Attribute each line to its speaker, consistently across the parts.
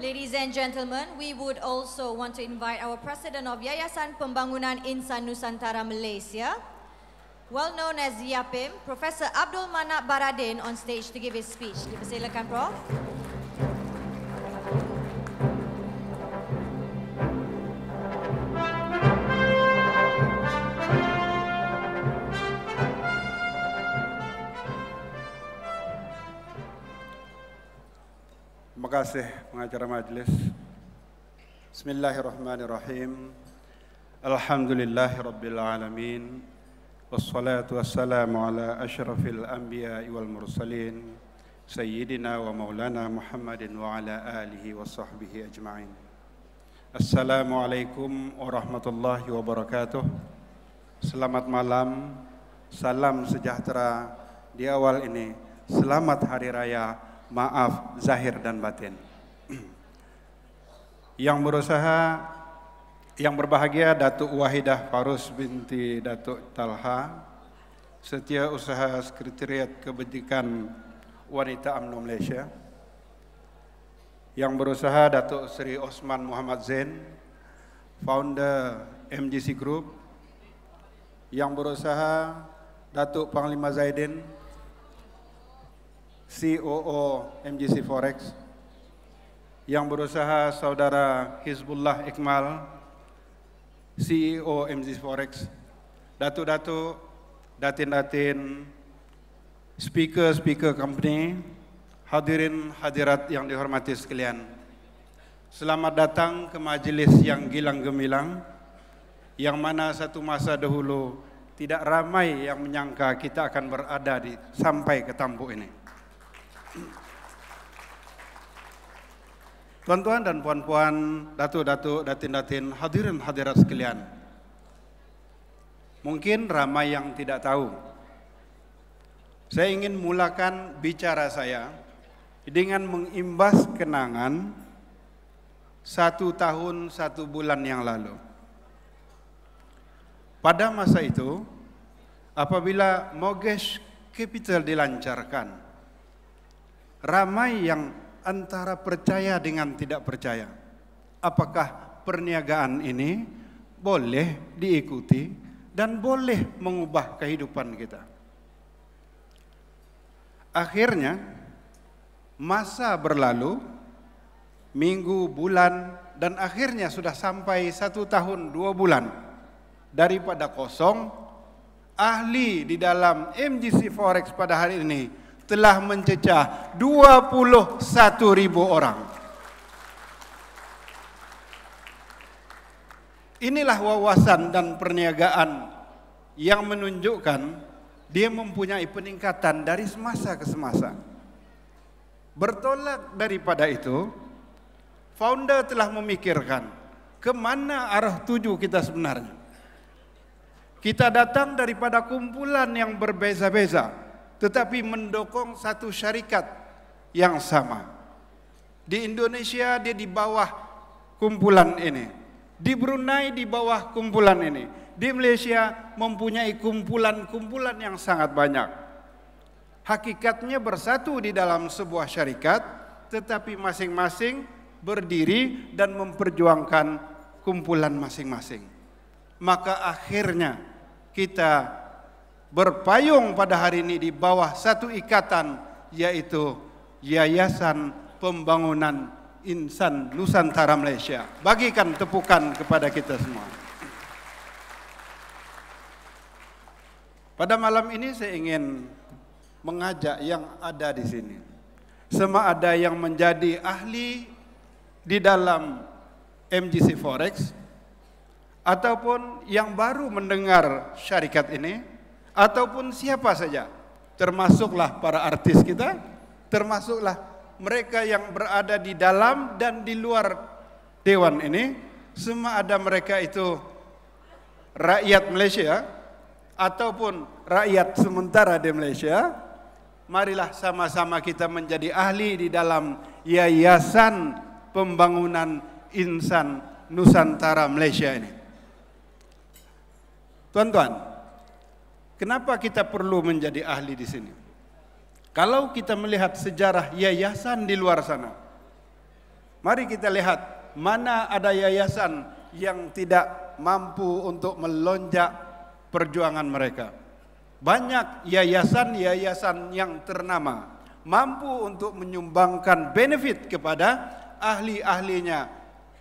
Speaker 1: Ladies and gentlemen, we would also want to invite our President of Yayasan Pembangunan Insan Nusantara Malaysia, well known as YAPIM, Professor Abdul Manap Baradin on stage to give his speech. Dipersilakan, Prof. Prof.
Speaker 2: kasih pengacara majelis. Bismillahirrahmanirrahim. Alhamdulillahirabbil alamin. Wassalatu wassalamu ala asyrafil anbiya wal mursalin sayyidina wa maulana Muhammadin wa ala alihi wa sahbihi ajma'in. Assalamualaikum warahmatullahi wabarakatuh. Selamat malam. Salam sejahtera di awal ini. Selamat hari raya maaf zahir dan batin. Yang berusaha, yang berbahagia Datuk Wahidah Farus binti Datuk Talha, setia usaha Sekretariat Kebajikan Wanita UMNO Malaysia. Yang berusaha Datuk Seri Osman Muhammad Zain, founder MGC Group. Yang berusaha Datuk Panglima Zaidin, COO MGC Forex yang berusaha saudara Hizbullah Ikmal CEO MGC Forex datu-datu datin-datin speaker-speaker company hadirin hadirat yang dihormati sekalian selamat datang ke majlis yang gilang gemilang yang mana satu masa dahulu tidak ramai yang menyangka kita akan berada di sampai ke tampuk ini. Tuan-tuan dan puan-puan, datu-datu, datin-datin, hadirin hadirat sekalian. Mungkin ramai yang tidak tahu. Saya ingin mulakan bicara saya dengan mengimbas kenangan satu tahun satu bulan yang lalu. Pada masa itu, apabila mortgage capital dilancarkan, ramai yang antara percaya dengan tidak percaya. Apakah perniagaan ini boleh diikuti dan boleh mengubah kehidupan kita? Akhirnya, masa berlalu, minggu, bulan, dan akhirnya sudah sampai satu tahun dua bulan daripada kosong ahli di dalam MGC Forex pada hari ini telah mencecah 21 ribu orang. Inilah wawasan dan perniagaan yang menunjukkan dia mempunyai peningkatan dari semasa ke semasa. Bertolak daripada itu, founder telah memikirkan kemana arah tuju kita sebenarnya. Kita datang daripada kumpulan yang berbeza-beza tetapi mendukung satu syarikat yang sama. Di Indonesia dia di bawah kumpulan ini. Di Brunei di bawah kumpulan ini. Di Malaysia mempunyai kumpulan-kumpulan yang sangat banyak. Hakikatnya bersatu di dalam sebuah syarikat, tetapi masing-masing berdiri dan memperjuangkan kumpulan masing-masing. Maka akhirnya kita berpayung pada hari ini di bawah satu ikatan yaitu Yayasan Pembangunan Insan Nusantara Malaysia. Bagikan tepukan kepada kita semua. Pada malam ini saya ingin mengajak yang ada di sini. Semua ada yang menjadi ahli di dalam MGC Forex ataupun yang baru mendengar syarikat ini ataupun siapa saja termasuklah para artis kita termasuklah mereka yang berada di dalam dan di luar dewan ini semua ada mereka itu rakyat Malaysia ataupun rakyat sementara di Malaysia marilah sama-sama kita menjadi ahli di dalam yayasan pembangunan insan Nusantara Malaysia ini tuan-tuan Kenapa kita perlu menjadi ahli di sini? Kalau kita melihat sejarah yayasan di luar sana, mari kita lihat mana ada yayasan yang tidak mampu untuk melonjak perjuangan mereka. Banyak yayasan-yayasan yang ternama mampu untuk menyumbangkan benefit kepada ahli-ahlinya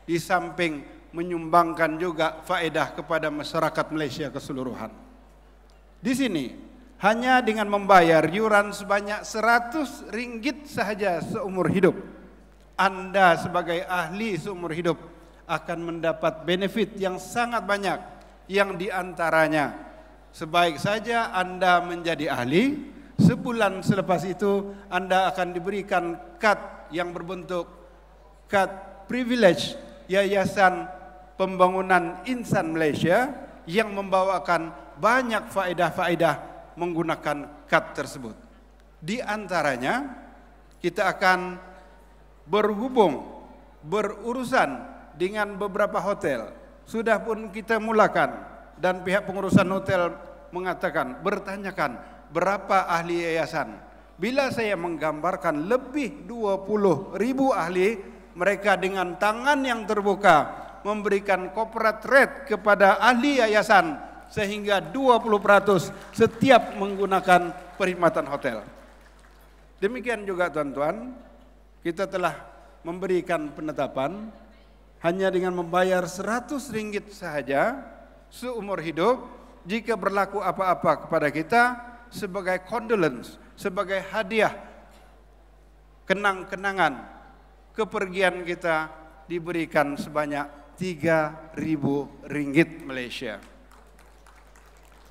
Speaker 2: di samping menyumbangkan juga faedah kepada masyarakat Malaysia keseluruhan. Di sini hanya dengan membayar yuran sebanyak 100 ringgit saja seumur hidup. Anda sebagai ahli seumur hidup akan mendapat benefit yang sangat banyak yang diantaranya sebaik saja Anda menjadi ahli sebulan selepas itu Anda akan diberikan kad yang berbentuk kad privilege Yayasan Pembangunan Insan Malaysia yang membawakan banyak faedah-faedah menggunakan kad tersebut. Di antaranya kita akan berhubung, berurusan dengan beberapa hotel. Sudah pun kita mulakan dan pihak pengurusan hotel mengatakan, bertanyakan berapa ahli yayasan. Bila saya menggambarkan lebih 20 ribu ahli, mereka dengan tangan yang terbuka memberikan corporate rate kepada ahli yayasan sehingga 20% setiap menggunakan perkhidmatan hotel. Demikian juga tuan-tuan, kita telah memberikan penetapan hanya dengan membayar 100 ringgit saja seumur hidup jika berlaku apa-apa kepada kita sebagai condolence, sebagai hadiah kenang-kenangan kepergian kita diberikan sebanyak 3000 ringgit Malaysia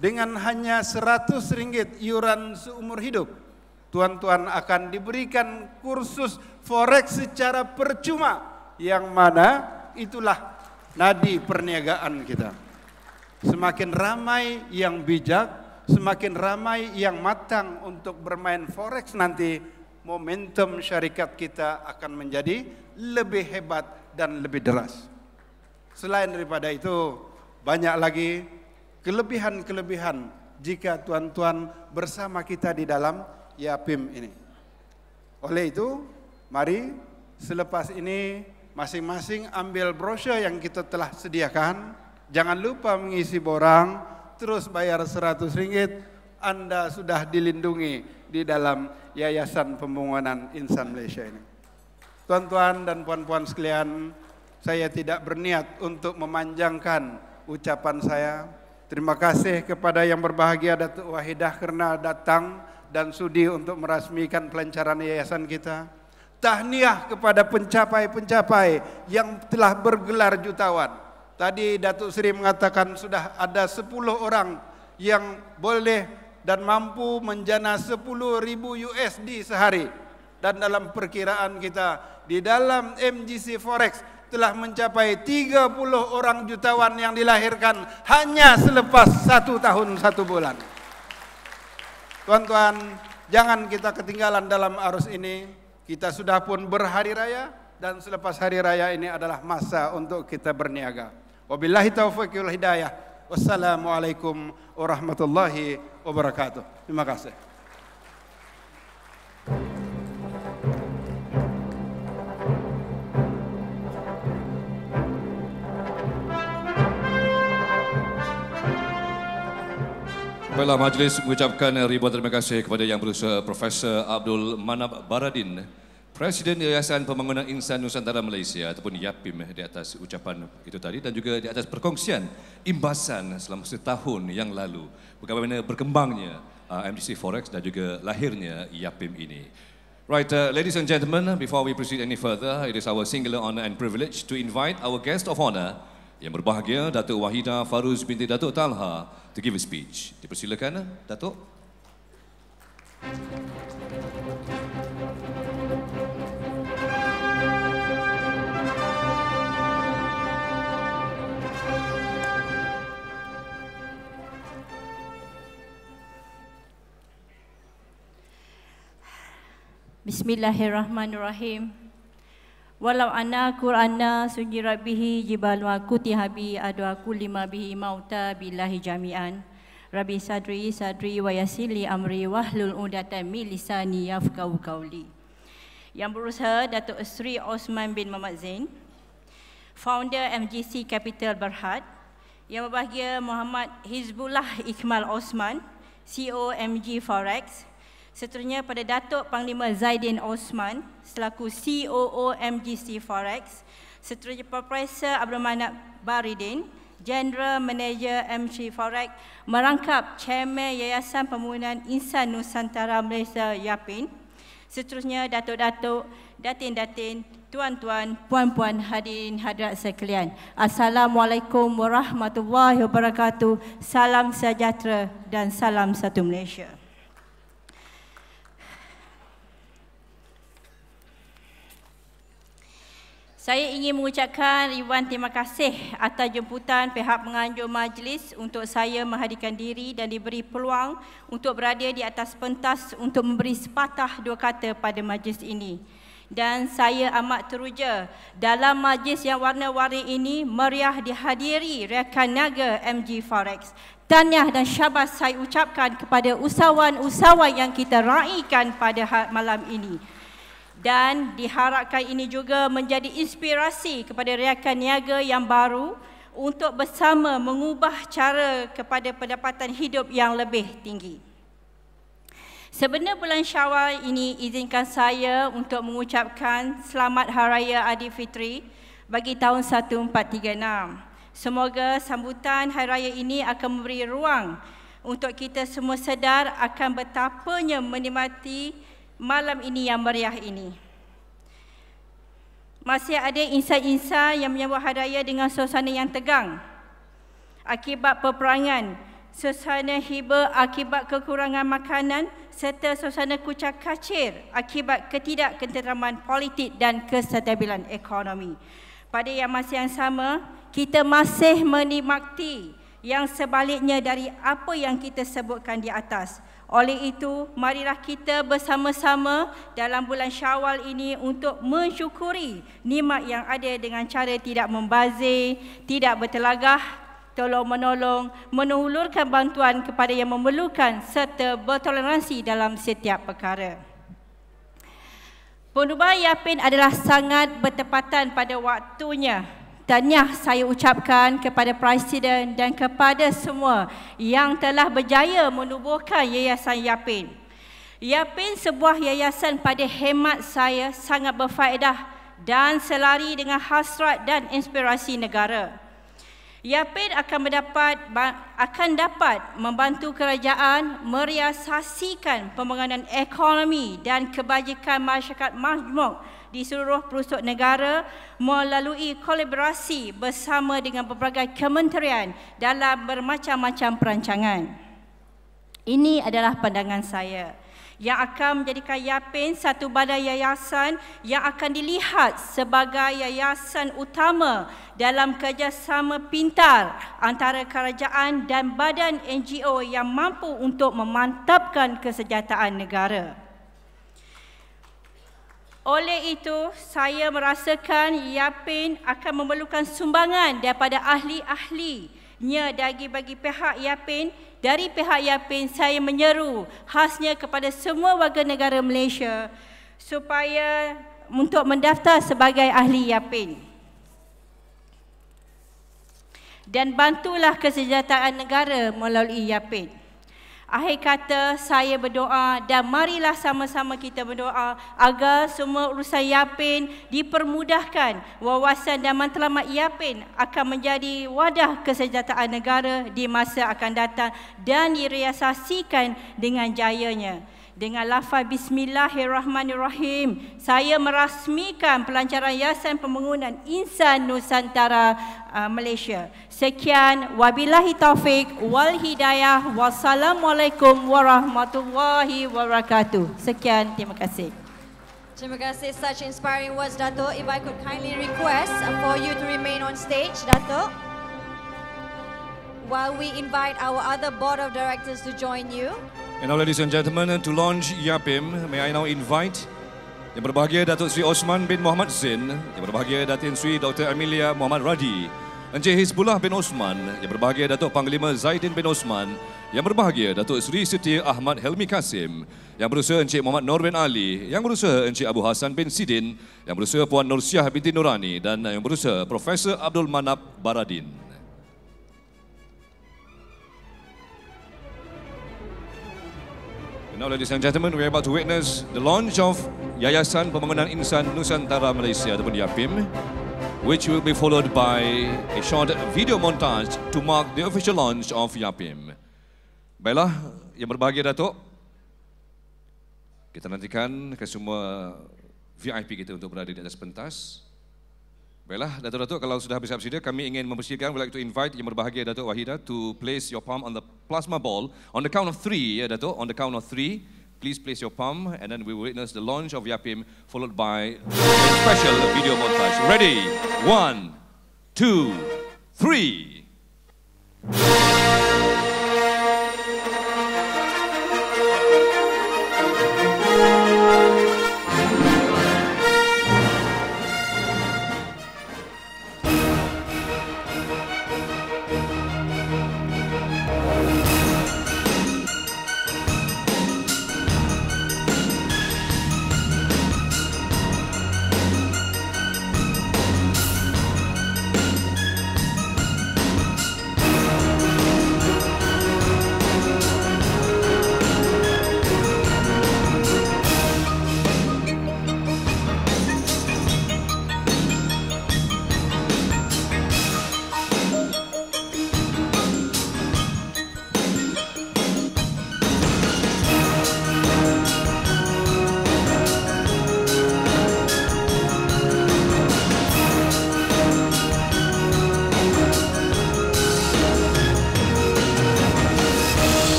Speaker 2: dengan hanya 100 ringgit iuran seumur hidup, tuan-tuan akan diberikan kursus forex secara percuma yang mana itulah nadi perniagaan kita. Semakin ramai yang bijak, semakin ramai yang matang untuk bermain forex nanti, momentum syarikat kita akan menjadi lebih hebat dan lebih deras. Selain daripada itu, banyak lagi kelebihan-kelebihan jika tuan-tuan bersama kita di dalam YAPIM ini. Oleh itu, mari selepas ini masing-masing ambil brosur yang kita telah sediakan. Jangan lupa mengisi borang, terus bayar seratus ringgit, Anda sudah dilindungi di dalam Yayasan Pembangunan Insan Malaysia ini. Tuan-tuan dan puan-puan sekalian, saya tidak berniat untuk memanjangkan ucapan saya Terima kasih kepada yang berbahagia Datuk Wahidah kerana datang dan sudi untuk merasmikan pelancaran yayasan kita. Tahniah kepada pencapai-pencapai yang telah bergelar jutawan. Tadi Datuk Seri mengatakan sudah ada 10 orang yang boleh dan mampu menjana ribu USD sehari. Dan dalam perkiraan kita, di dalam MGC Forex, telah mencapai 30 orang jutawan yang dilahirkan hanya selepas satu tahun satu bulan. Tuan-tuan, jangan kita ketinggalan dalam arus ini. Kita sudah pun berhari raya dan selepas hari raya ini adalah masa untuk kita berniaga. Wabillahi taufiq wal hidayah. Wassalamualaikum warahmatullahi wabarakatuh. Terima kasih.
Speaker 1: Baiklah majlis
Speaker 3: mengucapkan ribuan terima kasih kepada yang berusaha Profesor Abdul Manab Baradin, Presiden Yayasan Pembangunan Insan Nusantara Malaysia ataupun YAPIM di atas ucapan itu tadi dan juga di atas perkongsian imbasan selama setahun yang lalu bagaimana berkembangnya uh, MDC Forex dan juga lahirnya YAPIM ini. Right, uh, ladies and gentlemen, before we proceed any further, it is our singular honor and privilege to invite our guest of honor, yang berbahagia Datuk Wahida Faruz binti Datuk Talha to give a speech. Dipersilakan Datuk.
Speaker 1: Bismillahirrahmanirrahim. Walau ana Qur'ana sunyi rabbihi jibalu aku tihabi adu aku lima bihi mauta billahi jami'an. Rabbi sadri sadri wa yasili amri wahlul udatan mi lisani yafqahu qawli. Yang berusaha Datuk Sri Osman bin Muhammad Zain, founder MGC Capital Berhad. Yang berbahagia Muhammad Hizbullah Ikmal Osman, CEO MG Forex. Seterusnya pada Datuk Panglima Zaidin Osman selaku COO MGC Forex. Seterusnya Profesor Abdul Manap Baridin, General Manager MC Forex merangkap Chairman Yayasan Pembangunan Insan Nusantara Malaysia YAPIN. Seterusnya Datuk-Datuk, Datin-Datin, Tuan-tuan, Puan-puan, Hadirin, Hadirat sekalian. Assalamualaikum warahmatullahi wabarakatuh. Salam sejahtera dan salam satu Malaysia. Saya ingin mengucapkan ribuan terima kasih atas jemputan pihak penganjur majlis untuk saya menghadirkan diri dan diberi peluang untuk berada di atas pentas untuk memberi sepatah dua kata pada majlis ini. Dan saya amat teruja dalam majlis yang warna-warni ini meriah dihadiri rekan naga MG Forex. Tahniah dan syabas saya ucapkan kepada usahawan-usahawan yang kita raihkan pada ha- malam ini dan diharapkan ini juga menjadi inspirasi kepada rakan niaga yang baru untuk bersama mengubah cara kepada pendapatan hidup yang lebih tinggi. Sebenarnya bulan Syawal ini izinkan saya untuk mengucapkan selamat hari raya Adi Fitri bagi tahun 1436. Semoga sambutan hari raya ini akan memberi ruang untuk kita semua sedar akan betapanya menikmati malam ini yang meriah ini. Masih ada insan-insan yang menyambut hadaya dengan suasana yang tegang. Akibat peperangan, suasana hiba akibat kekurangan makanan serta suasana kucak kacir akibat ketidakketeraman politik dan kestabilan ekonomi. Pada yang masih yang sama, kita masih menikmati yang sebaliknya dari apa yang kita sebutkan di atas. Oleh itu, marilah kita bersama-sama dalam bulan Syawal ini untuk mensyukuri nikmat yang ada dengan cara tidak membazir, tidak bertelagah, tolong-menolong, menulurkan bantuan kepada yang memerlukan serta bertoleransi dalam setiap perkara. Penubah Yapin adalah sangat bertepatan pada waktunya. Tahniah saya ucapkan kepada Presiden dan kepada semua yang telah berjaya menubuhkan Yayasan Yapin. Yapin sebuah yayasan pada hemat saya sangat berfaedah dan selari dengan hasrat dan inspirasi negara. Yapin akan mendapat akan dapat membantu kerajaan meriasasikan pembangunan ekonomi dan kebajikan masyarakat majmuk di seluruh pelosok negara melalui kolaborasi bersama dengan berbagai kementerian dalam bermacam-macam perancangan. Ini adalah pandangan saya yang akan menjadikan Yapin satu badan yayasan yang akan dilihat sebagai yayasan utama dalam kerjasama pintar antara kerajaan dan badan NGO yang mampu untuk memantapkan kesejahteraan negara. Oleh itu, saya merasakan Yapin akan memerlukan sumbangan daripada ahli-ahlinya dari bagi pihak Yapin. Dari pihak Yapin, saya menyeru khasnya kepada semua warga negara Malaysia supaya untuk mendaftar sebagai ahli Yapin. Dan bantulah kesejahteraan negara melalui Yapin. Akhir kata saya berdoa dan marilah sama-sama kita berdoa agar semua urusan Yapin dipermudahkan. Wawasan dan matlamat Yapin akan menjadi wadah kesejahteraan negara di masa akan datang dan direalisasikan dengan jayanya dengan lafaz bismillahirrahmanirrahim saya merasmikan pelancaran yayasan pembangunan insan nusantara uh, Malaysia sekian wabillahi taufik wal hidayah wassalamualaikum warahmatullahi wabarakatuh sekian terima kasih Terima kasih such inspiring words Dato if I could kindly request uh, for you to remain on stage Dato while we invite our other board of directors to join you
Speaker 3: And now, ladies and gentlemen, to launch YAPIM, may I now invite Yang Berbahagia Datuk Sri Osman bin Muhammad Zin, Yang Berbahagia Datin Sri Dr. Amelia Muhammad Radi, Encik Hizbullah bin Osman, Yang Berbahagia Datuk Panglima Zaidin bin Osman, Yang Berbahagia Datuk Sri Setia Ahmad Helmi Kasim, Yang Berusaha Encik Muhammad Nur bin Ali, Yang Berusaha Encik Abu Hassan bin Sidin, Yang Berusaha Puan Nur Syah binti Nurani dan Yang Berusaha Profesor Abdul Manap Baradin. Now, ladies and gentlemen, we are about to witness the launch of Yayasan Pembangunan Insan Nusantara Malaysia ataupun YAPIM, which will be followed by a short video montage to mark the official launch of YAPIM. Baiklah, yang berbahagia Datuk, kita nantikan kesemua VIP kita untuk berada di atas pentas. Baiklah, Datuk-Datuk, kalau sudah habis absidia, kami ingin membersihkan, we'd like to invite yang berbahagia Datuk Wahida to place your palm on the plasma ball on the count of three, ya Datuk, on the count of three. Please place your palm and then we will witness the launch of YAPIM followed by special video montage. Ready? One, two, three.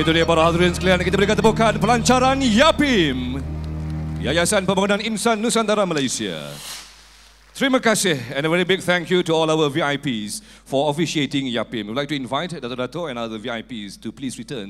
Speaker 3: Itu dia para hadirin sekalian kita berikan tepukan pelancaran YAPIM. Yayasan Pembangunan Insan Nusantara Malaysia. Terima kasih and a very big thank you to all our VIPs for officiating YAPIM. We'd like to invite Dato' Dato' and other VIPs to please return.